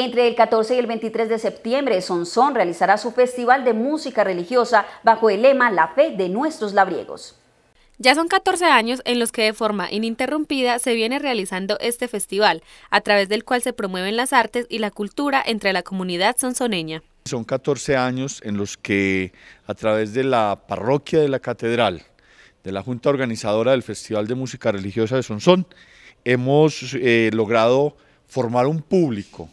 Entre el 14 y el 23 de septiembre, Sonsón realizará su festival de música religiosa bajo el lema La fe de nuestros labriegos. Ya son 14 años en los que de forma ininterrumpida se viene realizando este festival, a través del cual se promueven las artes y la cultura entre la comunidad sonsoneña. Son 14 años en los que a través de la parroquia de la catedral, de la junta organizadora del Festival de Música Religiosa de Sonsón, hemos eh, logrado formar un público,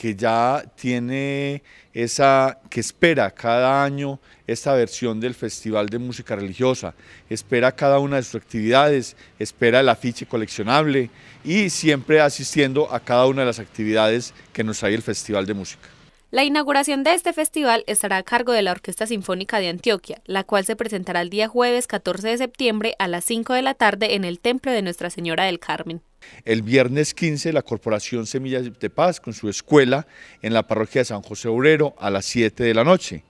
que ya tiene esa, que espera cada año esta versión del Festival de Música Religiosa, espera cada una de sus actividades, espera el afiche coleccionable y siempre asistiendo a cada una de las actividades que nos trae el Festival de Música. La inauguración de este festival estará a cargo de la Orquesta Sinfónica de Antioquia, la cual se presentará el día jueves 14 de septiembre a las 5 de la tarde en el Templo de Nuestra Señora del Carmen. El viernes 15, la Corporación Semillas de Paz con su escuela en la parroquia de San José Obrero a las 7 de la noche.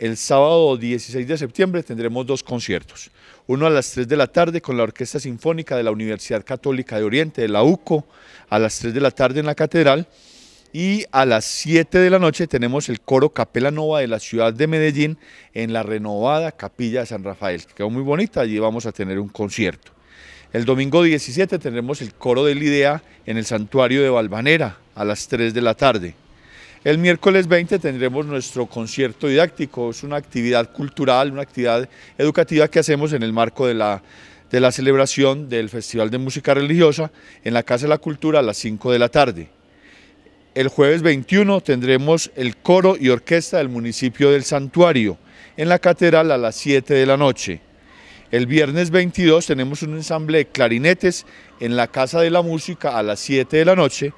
El sábado 16 de septiembre tendremos dos conciertos, uno a las 3 de la tarde con la Orquesta Sinfónica de la Universidad Católica de Oriente, de la UCO, a las 3 de la tarde en la Catedral, y a las 7 de la noche tenemos el coro Capela Nova de la ciudad de Medellín en la renovada capilla de San Rafael, que quedó muy bonita, allí vamos a tener un concierto. El domingo 17 tendremos el coro del IDEA en el santuario de Valvanera a las 3 de la tarde. El miércoles 20 tendremos nuestro concierto didáctico, es una actividad cultural, una actividad educativa que hacemos en el marco de la, de la celebración del Festival de Música Religiosa en la Casa de la Cultura a las 5 de la tarde. El jueves 21 tendremos el coro y orquesta del municipio del Santuario en la catedral a las 7 de la noche. El viernes 22 tenemos un ensamble de clarinetes en la Casa de la Música a las 7 de la noche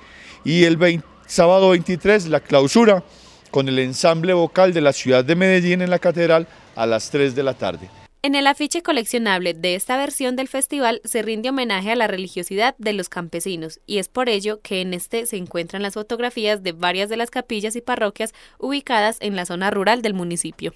y el sábado 23 la clausura con el ensamble vocal de la ciudad de Medellín en la catedral a las 3 de la tarde. En el afiche coleccionable de esta versión del festival se rinde homenaje a la religiosidad de los campesinos y es por ello que en este se encuentran las fotografías de varias de las capillas y parroquias ubicadas en la zona rural del municipio.